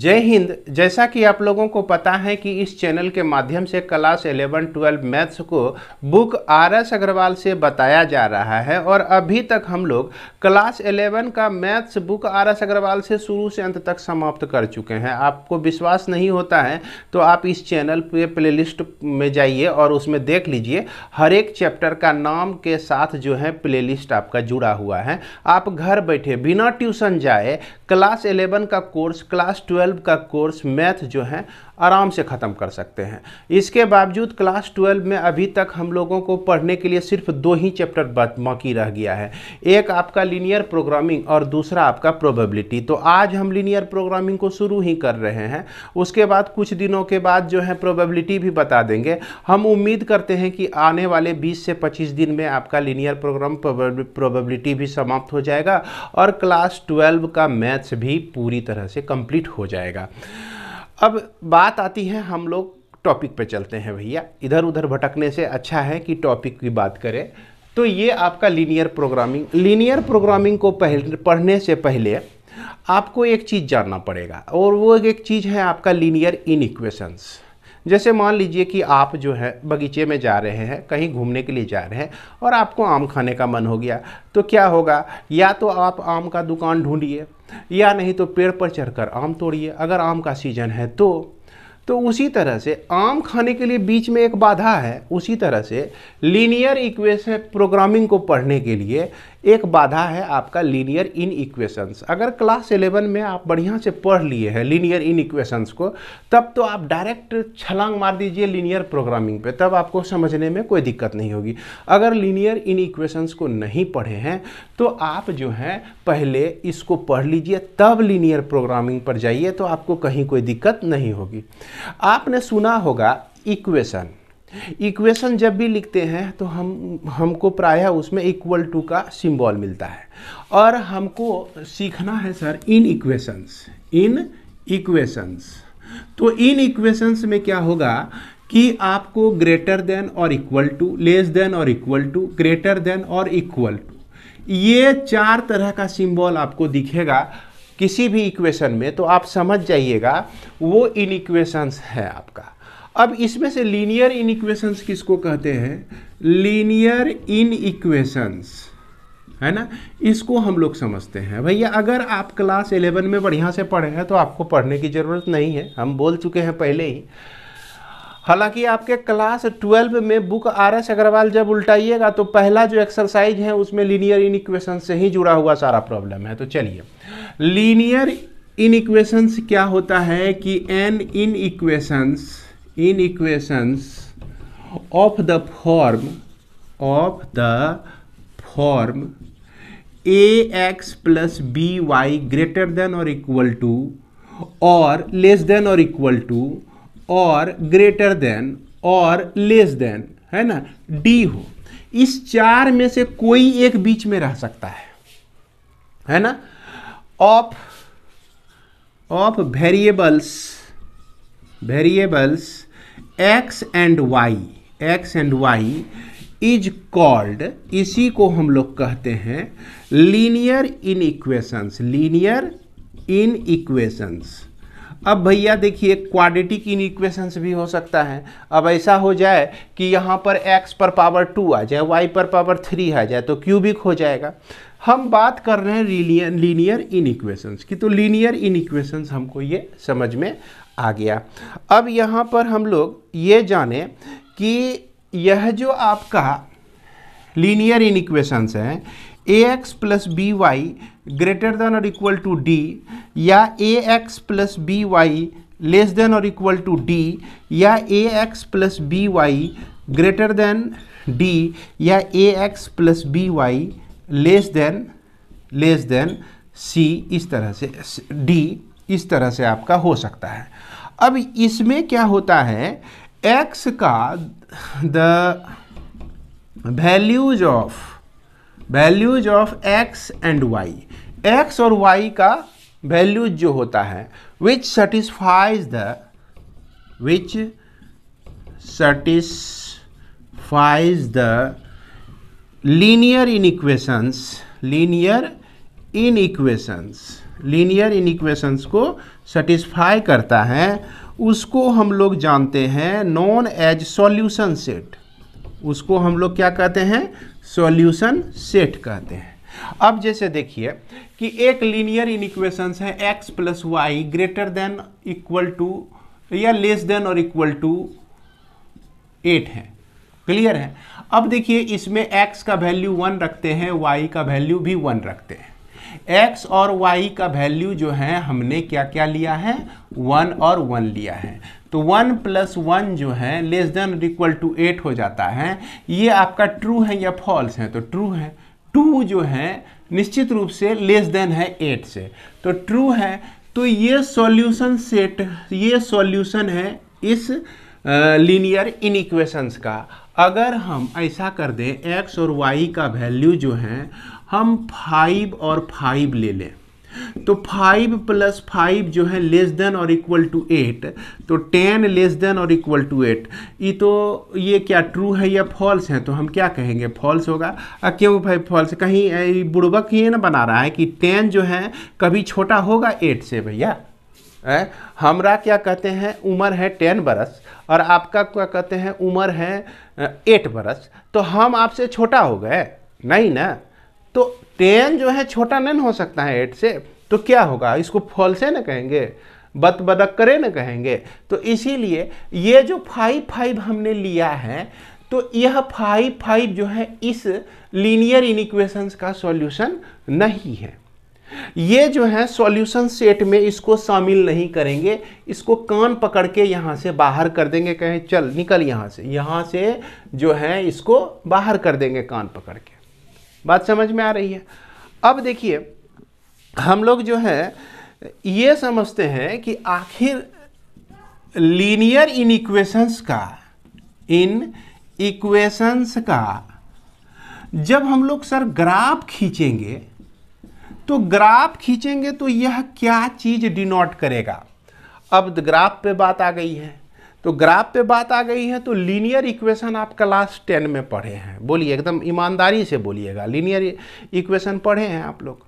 जय हिंद जैसा कि आप लोगों को पता है कि इस चैनल के माध्यम से क्लास 11, 12 मैथ्स को बुक आर एस अग्रवाल से बताया जा रहा है और अभी तक हम लोग क्लास 11 का maths book R S Agarwal से शुरू से अंत तक समाप्त कर चुके हैं आपको विश्वास नहीं होता है तो आप इस चैनल पे प्लेलिस्ट में जाइए और उसमें देख लीजिए हर एक चैप्टर का नाम के साथ जो है प्ले आपका जुड़ा हुआ है आप घर बैठे बिना ट्यूशन जाए क्लास एलेवन का कोर्स क्लास ट्वेल्व ट्वेल्व का कोर्स मैथ जो है आराम से ख़त्म कर सकते हैं इसके बावजूद क्लास ट्वेल्व में अभी तक हम लोगों को पढ़ने के लिए सिर्फ दो ही चैप्टर बाकी रह गया है एक आपका लीनियर प्रोग्रामिंग और दूसरा आपका प्रोबेबिलिटी तो आज हम लीनियर प्रोग्रामिंग को शुरू ही कर रहे हैं उसके बाद कुछ दिनों के बाद जो है प्रोबेबिलिटी भी बता देंगे हम उम्मीद करते हैं कि आने वाले 20 से 25 दिन में आपका लीनियर प्रोग्राम प्रोबेबिलिटी भी समाप्त हो जाएगा और क्लास ट्वेल्व का मैथ्स भी पूरी तरह से कंप्लीट हो जाएगा अब बात आती है हम लोग टॉपिक पे चलते हैं भैया इधर उधर भटकने से अच्छा है कि टॉपिक की बात करें तो ये आपका लीनियर प्रोग्रामिंग लीनियर प्रोग्रामिंग को पहले पढ़ने से पहले आपको एक चीज़ जानना पड़ेगा और वो एक चीज़ है आपका लीनियर इन इक्वेशंस जैसे मान लीजिए कि आप जो है बगीचे में जा रहे हैं कहीं घूमने के लिए जा रहे हैं और आपको आम खाने का मन हो गया तो क्या होगा या तो आप आम का दुकान ढूंढिए या नहीं तो पेड़ पर चढ़कर आम तोड़िए अगर आम का सीजन है तो तो उसी तरह से आम खाने के लिए बीच में एक बाधा है उसी तरह से लीनियर इक्वेशन प्रोग्रामिंग को पढ़ने के लिए एक बाधा है आपका लीनियर इन इक्वेशंस अगर क्लास इलेवन में आप बढ़िया से पढ़ लिए हैं लीनियर इन इक्वेशंस को तब तो आप डायरेक्ट छलांग मार दीजिए लीनियर प्रोग्रामिंग पे तब आपको समझने में कोई दिक्कत नहीं होगी अगर लीनियर इन इक्वेशंस को नहीं पढ़े हैं तो आप जो हैं पहले इसको पढ़ लीजिए तब लीनियर प्रोग्रामिंग पर जाइए तो आपको कहीं कोई दिक्कत नहीं होगी आपने सुना होगा इक्वेशन इक्वेशन जब भी लिखते हैं तो हम हमको प्रायः उसमें इक्वल टू का सिंबल मिलता है और हमको सीखना है sir inequations inequations तो इन इक्वेशंस में क्या होगा कि आपको ग्रेटर देन और इक्वल टू लेस देन और इक्वल टू ग्रेटर देन और इक्वल टू ये चार तरह का सिंबल आपको दिखेगा किसी भी इक्वेशन में तो आप समझ जाइएगा वो इन इक्वेशंस है आपका अब इसमें से लीनियर इन इक्वेशंस किसको कहते हैं लीनियर इन इक्वेशंस है ना इसको हम लोग समझते हैं भैया अगर आप क्लास इलेवन में बढ़िया से पढ़े हैं तो आपको पढ़ने की ज़रूरत नहीं है हम बोल चुके हैं पहले ही हालांकि आपके क्लास ट्वेल्व में बुक आर एस अग्रवाल जब उल्टाइएगा तो पहला जो एक्सरसाइज है उसमें लीनियर इन इक्वेशन से ही जुड़ा हुआ सारा प्रॉब्लम है तो चलिए लीनियर इन इक्वेशंस क्या होता है कि an inequations in equations of the form of the form A X plus B Y greater than और इक्वल टू और लेस देन और इक्वल टू और ग्रेटर देन और लेस देन है ना डी हो इस चार में से कोई एक बीच में रह सकता है है ना of of variables variables x and y x and y is called इसी को हम लोग कहते हैं linear inequations linear inequations अब भैया देखिए क्वाड्रेटिक इन इक्वेशंस भी हो सकता है अब ऐसा हो जाए कि यहाँ पर x पर पावर टू आ जाए y पर पावर थ्री आ जाए तो क्यूबिक हो जाएगा हम बात कर रहे हैं लीनियर लीनियर इन इक्वेशंस की तो लीनियर इन इक्वेशंस हमको ये समझ में आ गया अब यहाँ पर हम लोग ये जाने कि यह जो आपका लीनियर इन इक्वेशंस हैं A X plus B Y greater than और इक्वल टू डी या A X plus B Y less than और इक्वल टू डी या A X plus B Y greater than D या A X plus B Y less than less than C इस तरह से D इस तरह से आपका हो सकता है अब इसमें क्या होता है एक्स का the values of values of X and Y X और वाई का वैल्यूज जो होता है which satisfies the which satisfies the linear inequations linear inequations linear inequations को सेटिस्फाई करता है उसको हम लोग जानते हैं नॉन एज सॉल्यूशन सेट उसको हम लोग क्या कहते हैं सॉल्यूशन सेट कहते हैं अब जैसे देखिए कि एक लीनियर इन इक्वेशंस है X plus Y greater than equal to या लेस देन और इक्वल टू एट है क्लियर है अब देखिए इसमें एक्स का वैल्यू वन रखते हैं वाई का वैल्यू भी वन रखते हैं एक्स और वाई का वैल्यू जो है हमने क्या क्या लिया है वन और वन लिया है तो वन प्लस वन जो है less than equal to eight हो जाता है ये आपका ट्रू है या फॉल्स है तो ट्रू है टू जो है निश्चित रूप से लेस देन है एट से तो ट्रू है तो ये सॉल्यूशन सेट ये सॉल्यूशन है इस लीनियर इन इक्वेशंस का अगर हम ऐसा कर दें एक्स और वाई का वैल्यू जो है हम फाइव और फाइव ले लें तो फाइव प्लस फाइव जो है लेस देन और इक्वल टू एट तो टेन लेस देन और इक्वल टू एट ये तो ये क्या ट्रू है या फॉल्स है तो हम क्या कहेंगे फॉल्स होगा क्यों भाई फॉल्स कहीं बुड़बक ये ना बना रहा है कि टेन जो है कभी छोटा होगा एट से भैया हमरा क्या कहते हैं उम्र है टेन बरस और आपका क्या कहते हैं उम्र है एट बरस तो हम आपसे छोटा हो गए नहीं ना तो टेन जो है छोटा नहीं हो सकता है एट से तो क्या होगा इसको फॉल से ना कहेंगे बत बदक करे ना कहेंगे तो इसीलिए ये जो फाइव फाइव हमने लिया है तो यह फाइव फाइव जो है इस लीनियर इनिक्वेशंस का सॉल्यूशन नहीं है ये जो है सॉल्यूशन सेट में इसको शामिल नहीं करेंगे इसको कान पकड़ के यहाँ से बाहर कर देंगे कहें चल निकल यहाँ से यहाँ से जो है इसको बाहर कर देंगे कान पकड़ के बात समझ में आ रही है अब देखिए हम लोग जो है ये समझते हैं कि आखिर लीनियर इन इक्वेशंस का इन इक्वेशंस का जब हम लोग सर ग्राफ खींचेंगे तो ग्राफ खींचेंगे तो यह क्या चीज डिनोट करेगा अब ग्राफ पे बात आ गई है तो ग्राफ पे बात आ गई है तो लीनियर इक्वेशन आप क्लास टेन में पढ़े हैं बोलिए एकदम ईमानदारी से बोलिएगा लीनियर इक्वेशन पढ़े हैं आप लोग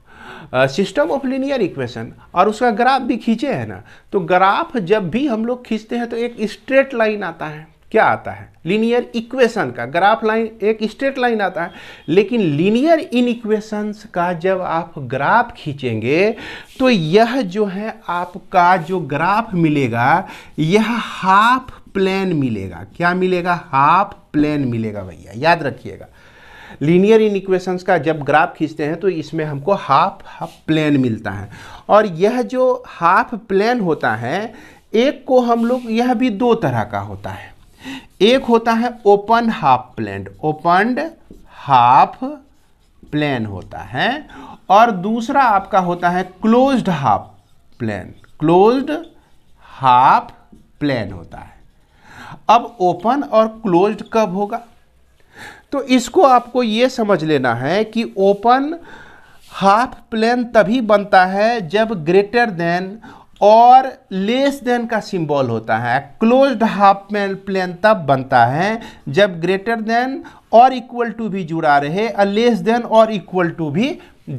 सिस्टम ऑफ लीनियर इक्वेशन और उसका ग्राफ भी खींचे हैं ना तो ग्राफ जब भी हम लोग खींचते हैं तो एक स्ट्रेट लाइन आता है क्या आता है लीनियर इक्वेशन का ग्राफ लाइन एक स्ट्रेट लाइन आता है लेकिन लीनियर इन इक्वेशंस का जब आप ग्राफ खींचेंगे तो यह जो है आपका जो ग्राफ मिलेगा यह हाफ प्लेन मिलेगा क्या मिलेगा हाफ प्लेन मिलेगा भैया याद रखिएगा लीनियर इन इक्वेशंस का जब ग्राफ खींचते हैं तो इसमें हमको हाफ हाफ प्लेन मिलता है और यह जो हाफ प्लेन होता है एक को हम लोग यह भी दो तरह का होता है एक होता है open half plane open half plane होता है और दूसरा आपका होता है closed half plane closed half plane होता है अब ओपन और क्लोज्ड कब होगा तो इसको आपको ये समझ लेना है कि ओपन हाफ प्लेन तभी बनता है जब ग्रेटर देन और लेस देन का सिंबल होता है क्लोज्ड हाफ में प्लेन तब बनता है जब ग्रेटर देन और इक्वल टू भी जुड़ा रहे और लेस देन और इक्वल टू भी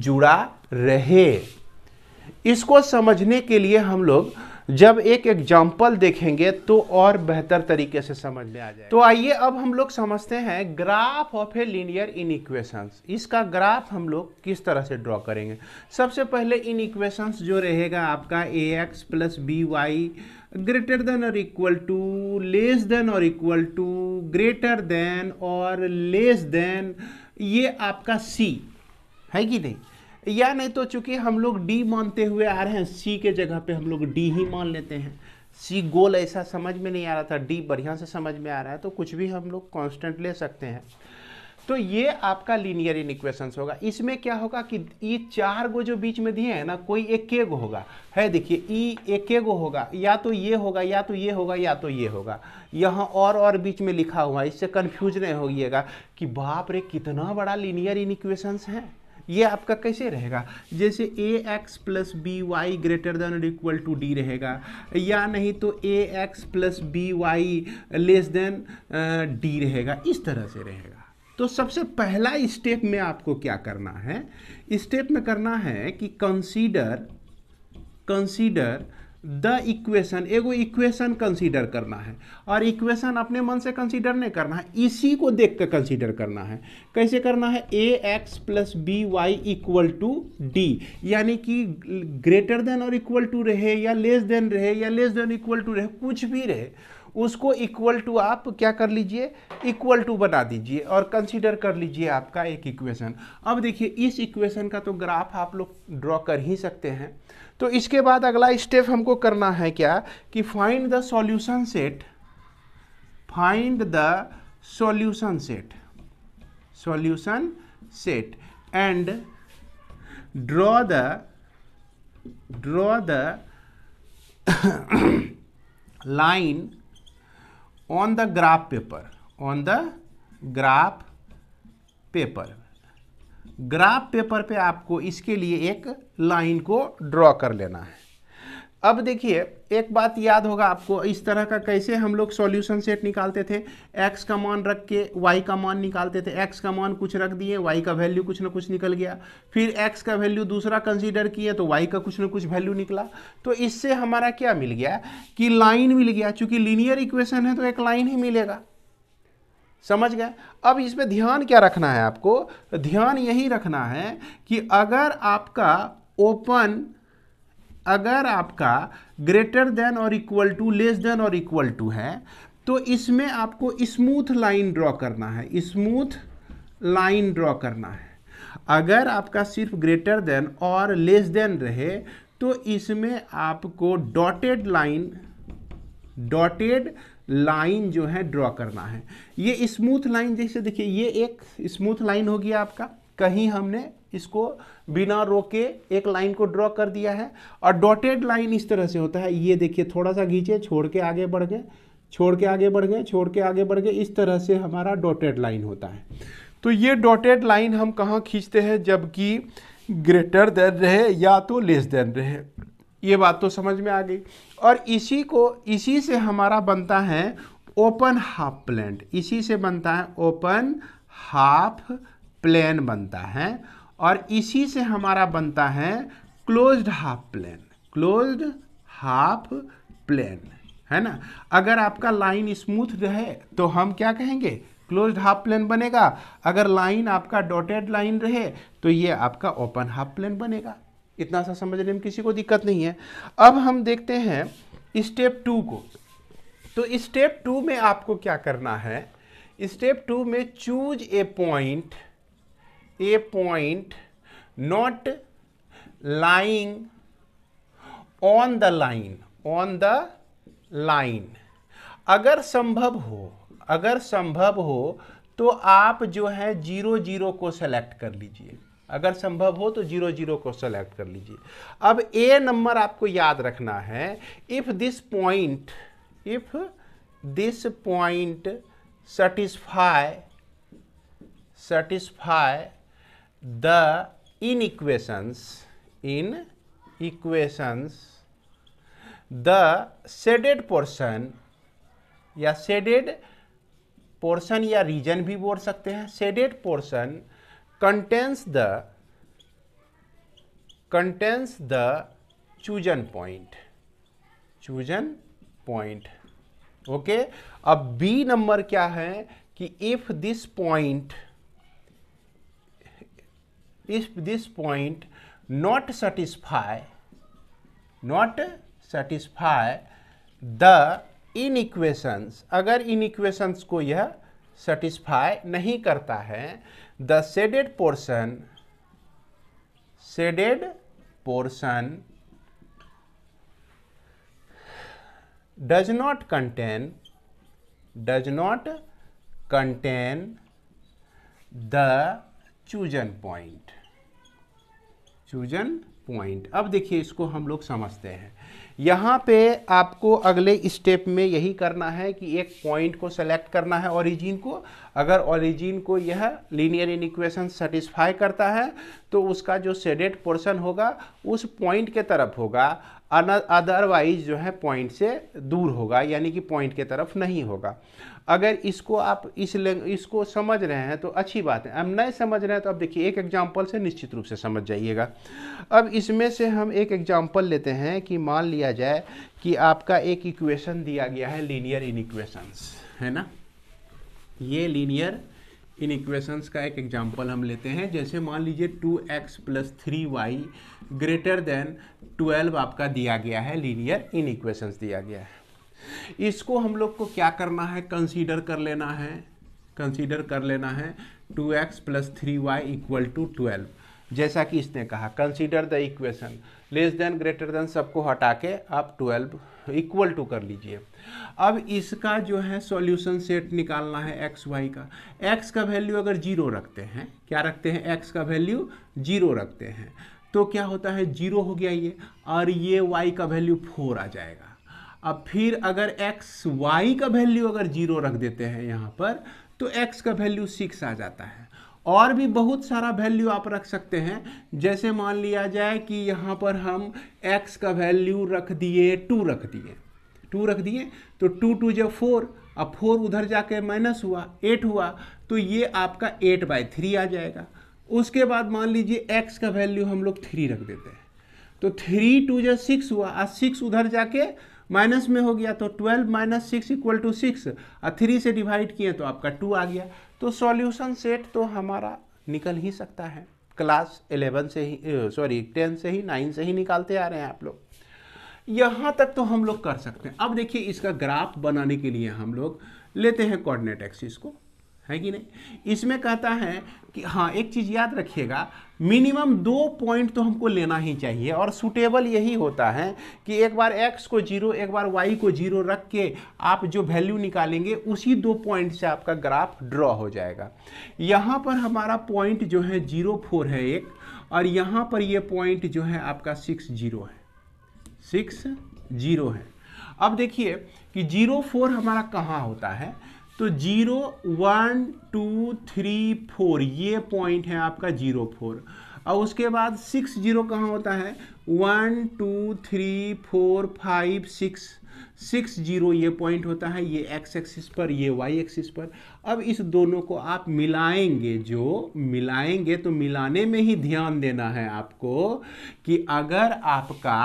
जुड़ा रहे इसको समझने के लिए हम लोग जब एक एग्जाम्पल देखेंगे तो और बेहतर तरीके से समझ में आ जाए तो आइए अब हम लोग समझते हैं graph of a linear inequations इसका ग्राफ हम लोग किस तरह से ड्रॉ करेंगे सबसे पहले इन इक्वेशंस जो रहेगा आपका A X plus B Y greater than और इक्वल टू लेस देन और इक्वल टू ग्रेटर देन और लेस देन ये आपका सी है कि नहीं या नहीं तो चूंकि हम लोग डी मानते हुए आ रहे हैं सी के जगह पे हम लोग डी ही मान लेते हैं सी गोल ऐसा समझ में नहीं आ रहा था डी बढ़िया से समझ में आ रहा है तो कुछ भी हम लोग कॉन्स्टेंट ले सकते हैं तो ये आपका लीनियर इन इक्वेशंस होगा इसमें क्या होगा कि ये चार गो जो बीच में दिए हैं ना कोई एक के गो होगा है देखिए ई एक के गो होगा या तो ये होगा या तो ये होगा या तो ये होगा यहाँ और और बीच में लिखा हुआ है इससे कन्फ्यूज नहीं होइएगा कि बाप रे कितना बड़ा लीनियर इन इक्वेशंस हैं ये आपका कैसे रहेगा जैसे A X plus B Y greater than और इक्वल टू डी रहेगा या नहीं तो A X plus B Y less than D रहेगा इस तरह से रहेगा तो सबसे पहला स्टेप में आपको क्या करना है स्टेप में करना है कि कंसीडर कंसीडर द इक्वेशन एगो इक्वेशन कंसीडर करना है और इक्वेशन अपने मन से कंसीडर नहीं करना है इसी को देख कर कंसीडर करना है कैसे करना है A X plus B Y equal to D यानी कि ग्रेटर देन और इक्वल टू रहे या लेस देन रहे या लेस देन इक्वल टू रहे कुछ भी रहे उसको इक्वल टू आप क्या कर लीजिए इक्वल टू बना दीजिए और कंसिडर कर लीजिए आपका एक इक्वेशन अब देखिए इस इक्वेशन का तो ग्राफ आप लोग ड्रॉ कर ही सकते हैं तो इसके बाद अगला स्टेप हमको करना है क्या कि find the solution set find the solution set solution set and draw the draw the line on the graph paper on the graph paper graph paper पे आपको इसके लिए एक लाइन को ड्रॉ कर लेना है अब देखिए एक बात याद होगा आपको इस तरह का कैसे हम लोग सॉल्यूशन सेट निकालते थे एक्स का मान रख के वाई का मान निकालते थे एक्स का मान कुछ रख दिए वाई का वैल्यू कुछ ना कुछ निकल गया फिर एक्स का वैल्यू दूसरा कंसीडर किए तो वाई का कुछ ना कुछ वैल्यू निकला तो इससे हमारा क्या मिल गया कि लाइन मिल गया चूँकि लीनियर इक्वेशन है तो एक लाइन ही मिलेगा समझ गए अब इसमें ध्यान क्या रखना है आपको ध्यान यही रखना है कि अगर आपका ओपन अगर आपका ग्रेटर देन और इक्वल टू लेस देन और इक्वल टू है तो इसमें आपको स्मूथ लाइन ड्रॉ करना है स्मूथ लाइन ड्रॉ करना है अगर आपका सिर्फ ग्रेटर देन और लेस देन रहे तो इसमें आपको डॉटेड लाइन डॉटेड लाइन जो है ड्रॉ करना है ये स्मूथ लाइन जैसे देखिए ये एक स्मूथ लाइन होगी आपका कहीं हमने इसको बिना रोके एक लाइन को ड्रॉ कर दिया है और डॉटेड लाइन इस तरह से होता है ये देखिए थोड़ा सा घींचे छोड़ के आगे बढ़ गए छोड़ के आगे बढ़ गए छोड़ के आगे बढ़ गए इस तरह से हमारा डॉटेड लाइन होता है तो ये डॉटेड लाइन हम कहाँ खींचते हैं जबकि ग्रेटर देन रहे या तो लेस देन रहे ये बात तो समझ में आ गई और इसी को इसी से हमारा बनता है ओपन हाफ प्लेंट इसी से बनता है ओपन हाफ प्लेन बनता है और इसी से हमारा बनता है closed half plane closed half plane है ना अगर आपका लाइन स्मूथ रहे तो हम क्या कहेंगे क्लोज्ड हाफ प्लेन बनेगा अगर लाइन आपका डॉटेड लाइन रहे तो ये आपका ओपन हाफ प्लेन बनेगा इतना सा समझने में किसी को दिक्कत नहीं है अब हम देखते हैं स्टेप टू को तो स्टेप टू में आपको क्या करना है स्टेप टू में choose a point a point not lying on the line on the line अगर संभव हो अगर संभव हो तो आप जो है जीरो जीरो को सेलेक्ट कर लीजिए अगर संभव हो तो जीरो जीरो को सेलेक्ट कर लीजिए अब ए नंबर आपको याद रखना है if this point if this point satisfy satisfy the inequations in equations the shaded portion या shaded portion या region भी बोल सकते हैं shaded portion contains the contains the chosen point chosen point okay okay? अब बी नंबर क्या है कि if this point if this point not satisfy not satisfy the inequations अगर इन इक्वेशंस को यह सेटिस्फाई नहीं करता है the shaded portion shaded portion does not contain does not contain the chosen point chosen point अब देखिए इसको हम लोग समझते हैं यहाँ पे आपको अगले स्टेप में यही करना है कि एक पॉइंट को सेलेक्ट करना है ओरिजिन को अगर ओरिजिन को यह लीनियर इन इक्वेशन सेटिस्फाई करता है तो उसका जो सेडेड पोर्शन होगा उस पॉइंट के तरफ होगा अदरवाइज जो है पॉइंट से दूर होगा यानी कि पॉइंट के तरफ नहीं होगा अगर इसको आप इस इसको समझ रहे हैं तो अच्छी बात है हम नहीं समझ रहे हैं तो अब देखिए एक एग्जाम्पल से निश्चित रूप से समझ जाइएगा अब इसमें से हम एक एग्जाम्पल लेते हैं कि मान लिया जाए कि आपका एक इक्वेशन दिया गया है लीनियर इनिक्वेशंस है ना ये लीनियर इन इक्वेशंस का एक एग्जाम्पल हम लेते हैं जैसे मान लीजिए two x plus three y greater than twelve आपका दिया गया है लीनियर इन इक्वेशंस दिया गया है इसको हम लोग को क्या करना है कंसीडर कर लेना है कंसीडर कर लेना है two x plus three y equal to twelve जैसा कि इसने कहा consider the equation less than greater than सबको हटा के आप ट्वेल्व इक्वल टू कर लीजिए अब इसका जो है सॉल्यूशन सेट निकालना है एक्स वाई का एक्स का वैल्यू अगर जीरो रखते हैं क्या रखते हैं एक्स का वैल्यू जीरो रखते हैं तो क्या होता है जीरो हो गया ये और ये वाई का वैल्यू फोर आ जाएगा अब फिर अगर एक्स वाई का वैल्यू अगर जीरो रख देते हैं यहाँ पर तो एक्स का वैल्यू सिक्स आ जाता है और भी बहुत सारा वैल्यू आप रख सकते हैं जैसे मान लिया जाए कि यहाँ पर हम एक्स का वैल्यू रख दिए टू रख दिए टू रख दिए तो टू टू जब फोर अब फोर उधर जाके माइनस हुआ एट हुआ तो ये आपका एट बाई थ्री आ जाएगा उसके बाद मान लीजिए एक्स का वैल्यू हम लोग थ्री रख देते हैं तो थ्री टू जब सिक्स हुआ और सिक्स उधर जाके माइनस में हो गया तो twelve minus six equal to six और थ्री से डिवाइड किए तो आपका टू आ गया तो सॉल्यूशन सेट तो हमारा निकल ही सकता है क्लास एलेवन से ही सॉरी टेन से ही नाइन से ही निकालते आ रहे हैं आप लोग यहाँ तक तो हम लोग कर सकते हैं अब देखिए इसका ग्राफ बनाने के लिए हम लोग लेते हैं कॉर्डिनेट एक्सिस को है कि नहीं इसमें कहता है कि हाँ एक चीज़ याद रखिएगा मिनिमम दो पॉइंट तो हमको लेना ही चाहिए और सुटेबल यही होता है कि एक बार एक्स को जीरो एक बार वाई को जीरो रख के आप जो वैल्यू निकालेंगे उसी दो पॉइंट से आपका ग्राफ ड्रॉ हो जाएगा यहाँ पर हमारा पॉइंट जो है जीरो फोर है एक और यहाँ पर ये पॉइंट जो है आपका सिक्स जीरो है सिक्स जीरो है अब देखिए कि जीरो फोर हमारा कहाँ होता है तो zero one two three four ये पॉइंट है आपका जीरो फोर और उसके बाद सिक्स जीरो कहाँ होता है one two three four five six six zero ये पॉइंट होता है ये एक्स एक्सिस पर ये वाई एक्सिस पर अब इस दोनों को आप मिलाएंगे जो मिलाएंगे तो मिलाने में ही ध्यान देना है आपको कि अगर आपका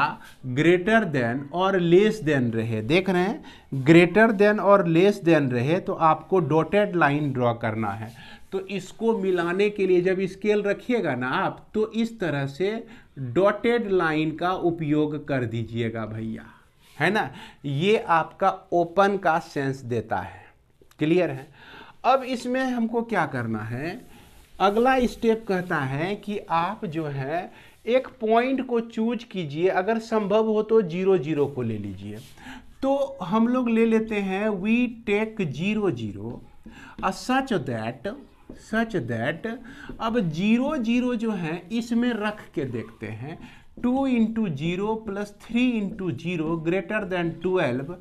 ग्रेटर देन और लेस देन रहे देख रहे हैं ग्रेटर देन और लेस देन रहे तो आपको डॉटेड लाइन ड्रॉ करना है तो इसको मिलाने के लिए जब स्केल रखिएगा ना आप तो इस तरह से डॉटेड लाइन का उपयोग कर दीजिएगा भैया है ना ये आपका ओपन का सेंस देता है क्लियर है अब इसमें हमको क्या करना है अगला स्टेप कहता है कि आप जो है एक पॉइंट को चूज कीजिए अगर संभव हो तो जीरो जीरो को ले लीजिए तो हम लोग ले लेते हैं we take zero zero such that such that अब जीरो जीरो जो है इसमें रख के देखते हैं two into zero plus three into zero greater than twelve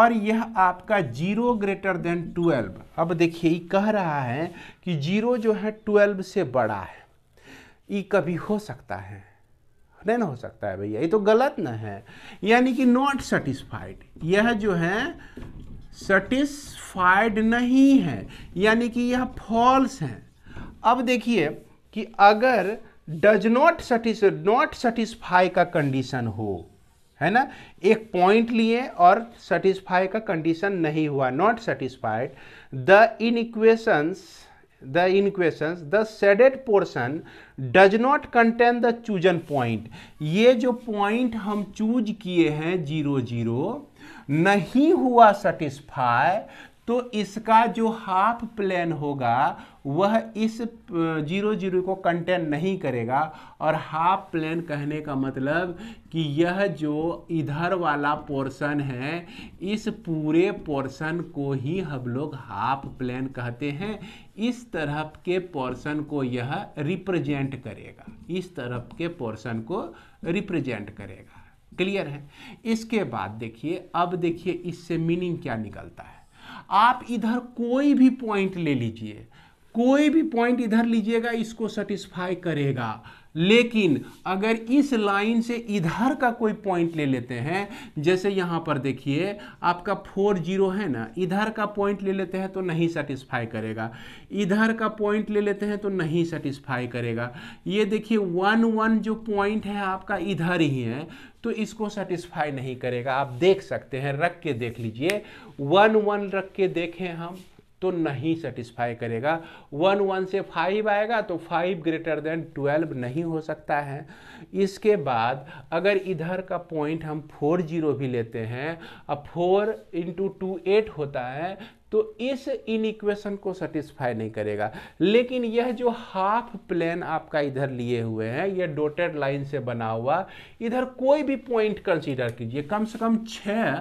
और यह आपका जीरो ग्रेटर देन ट्वेल्व अब देखिए ये कह रहा है कि जीरो जो है ट्वेल्व से बड़ा है ये कभी हो सकता है नहीं ना हो सकता है भैया ये तो गलत ना है यानी कि नॉट सेटिस्फाइड यह जो है सेटिस्फाइड नहीं है यानी कि यह फॉल्स है अब देखिए कि अगर does not satis not satisfy का कंडीशन हो है ना एक पॉइंट लिए और सेटिस्फाई का कंडीशन नहीं हुआ not satisfied the inequations the in the shaded portion does not contain the chosen point ये जो पॉइंट हम चूज किए हैं जीरो जीरो नहीं हुआ सेटिस्फाई तो इसका जो हाफ प्लेन होगा वह इस जीरो जीरो को कंटेन नहीं करेगा और हाफ प्लेन कहने का मतलब कि यह जो इधर वाला पोर्शन है इस पूरे पोर्शन को ही हम लोग हाफ प्लेन कहते हैं इस तरफ के पोर्शन को यह रिप्रेजेंट करेगा इस तरफ के पोर्शन को रिप्रेजेंट करेगा क्लियर है इसके बाद देखिए अब देखिए इससे मीनिंग क्या निकलता है आप इधर कोई भी पॉइंट ले लीजिए कोई भी पॉइंट इधर लीजिएगा इसको सेटिस्फाई करेगा लेकिन अगर इस लाइन से इधर का कोई पॉइंट ले लेते हैं जैसे यहाँ पर देखिए आपका फोर जीरो है ना इधर का पॉइंट ले लेते हैं तो नहीं सेटिस्फाई करेगा इधर का पॉइंट ले लेते हैं तो नहीं सेटिस्फाई करेगा ये देखिए वन वन जो पॉइंट है आपका इधर ही है तो इसको सेटिस्फाई नहीं करेगा आप देख सकते हैं रख के देख लीजिए वन वन रख के देखें हम तो नहीं सेटिस्फाई करेगा वन वन से फाइव आएगा तो फाइव ग्रेटर देन ट्वेल्व नहीं हो सकता है इसके बाद अगर इधर का पॉइंट हम फोर जीरो भी लेते हैं अब फोर इंटू टू एट होता है तो इस इन इक्वेशन को सेटिस्फाई नहीं करेगा लेकिन यह जो हाफ प्लेन आपका इधर लिए हुए हैं यह डोटेड लाइन से बना हुआ इधर कोई भी पॉइंट कंसीडर कीजिए कम से कम छः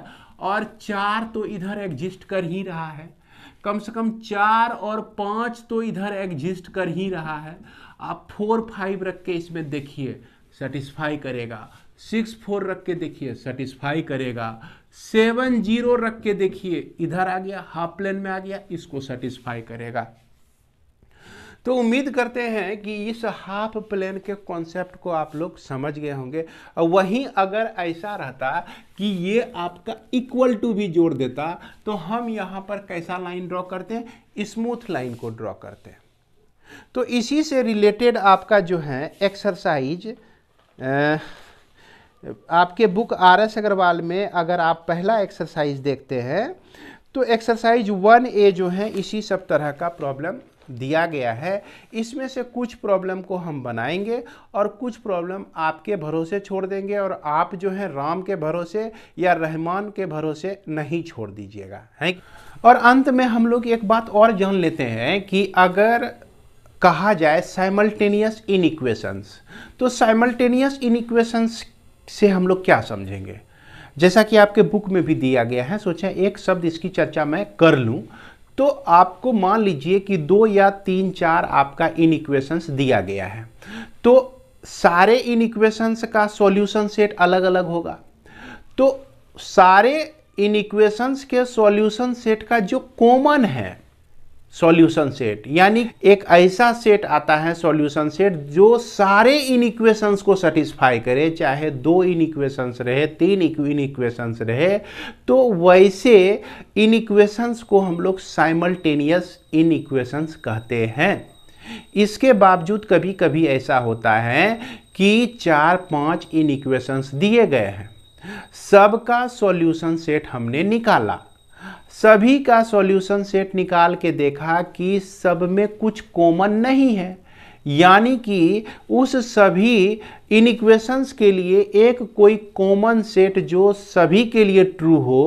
और चार तो इधर एग्जिस्ट कर ही रहा है कम से कम चार और पांच तो इधर एग्जिस्ट कर ही रहा है आप फोर फाइव रख के इसमें देखिए सेटिस्फाई करेगा सिक्स फोर रख के देखिए सेटिस्फाई करेगा सेवन जीरो रख के देखिए इधर आ गया हाफ प्लेन में आ गया इसको सेटिस्फाई करेगा तो उम्मीद करते हैं कि इस हाफ प्लेन के कॉन्सेप्ट को आप लोग समझ गए होंगे और वहीं अगर ऐसा रहता कि ये आपका इक्वल टू भी जोड़ देता तो हम यहाँ पर कैसा लाइन ड्रॉ करते हैं स्मूथ लाइन को ड्रॉ करते हैं तो इसी से रिलेटेड आपका जो है एक्सरसाइज आपके बुक आर एस अग्रवाल में अगर आप पहला एक्सरसाइज देखते हैं तो एक्सरसाइज वन ए जो है इसी सब तरह का प्रॉब्लम दिया गया है इसमें से कुछ प्रॉब्लम को हम बनाएंगे और कुछ प्रॉब्लम आपके भरोसे छोड़ देंगे और आप जो है राम के भरोसे या रहमान के भरोसे नहीं छोड़ दीजिएगा है और अंत में हम लोग एक बात और जान लेते हैं कि अगर कहा जाए साइमल्टेनियस इन इक्वेशंस तो साइमल्टेनियस इन इक्वेशंस से हम लोग क्या समझेंगे जैसा कि आपके बुक में भी दिया गया है सोचें एक शब्द इसकी चर्चा मैं कर लूं तो आपको मान लीजिए कि दो या तीन चार आपका इन इक्वेशंस दिया गया है तो सारे इन इक्वेशंस का सॉल्यूशन सेट अलग अलग होगा तो सारे इन इक्वेशंस के सॉल्यूशन सेट का जो कॉमन है सॉल्यूशन सेट यानी एक ऐसा सेट आता है सॉल्यूशन सेट जो सारे इन इक्वेशंस को सेटिस्फाई करे चाहे दो इन इक्वेशंस रहे तीन इन इक्वेशंस रहे तो वैसे इन इक्वेशंस को हम लोग साइमल्टेनियस इन इक्वेशंस कहते हैं इसके बावजूद कभी कभी ऐसा होता है कि चार पांच इन इक्वेशंस दिए गए हैं सबका सॉल्यूशन सेट हमने निकाला सभी का सॉल्यूशन सेट निकाल के देखा कि सब में कुछ कॉमन नहीं है यानी कि उस सभी इन इक्वेशंस के लिए एक कोई कॉमन सेट जो सभी के लिए ट्रू हो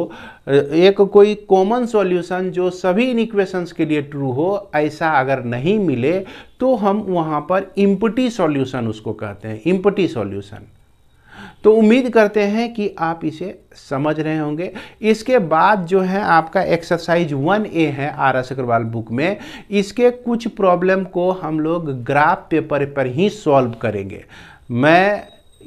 एक कोई कॉमन सॉल्यूशन जो सभी इन इक्वेशंस के लिए ट्रू हो ऐसा अगर नहीं मिले तो हम वहाँ पर इम्पटी सॉल्यूशन उसको कहते हैं इम्पटी सॉल्यूशन तो उम्मीद करते हैं कि आप इसे समझ रहे होंगे इसके बाद जो है आपका एक्सरसाइज वन ए है आर एस अग्रवाल बुक में इसके कुछ प्रॉब्लम को हम लोग ग्राफ पेपर पर ही सॉल्व करेंगे मैं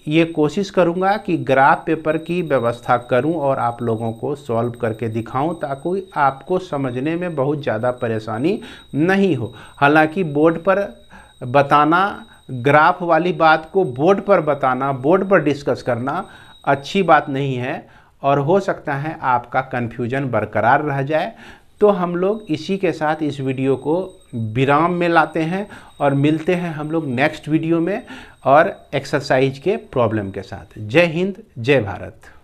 ये कोशिश करूँगा कि ग्राफ पेपर की व्यवस्था करूँ और आप लोगों को सॉल्व करके दिखाऊं ताकि आपको समझने में बहुत ज़्यादा परेशानी नहीं हो हालांकि बोर्ड पर बताना ग्राफ वाली बात को बोर्ड पर बताना बोर्ड पर डिस्कस करना अच्छी बात नहीं है और हो सकता है आपका कन्फ्यूजन बरकरार रह जाए तो हम लोग इसी के साथ इस वीडियो को विराम में लाते हैं और मिलते हैं हम लोग नेक्स्ट वीडियो में और एक्सरसाइज के प्रॉब्लम के साथ जय हिंद जय भारत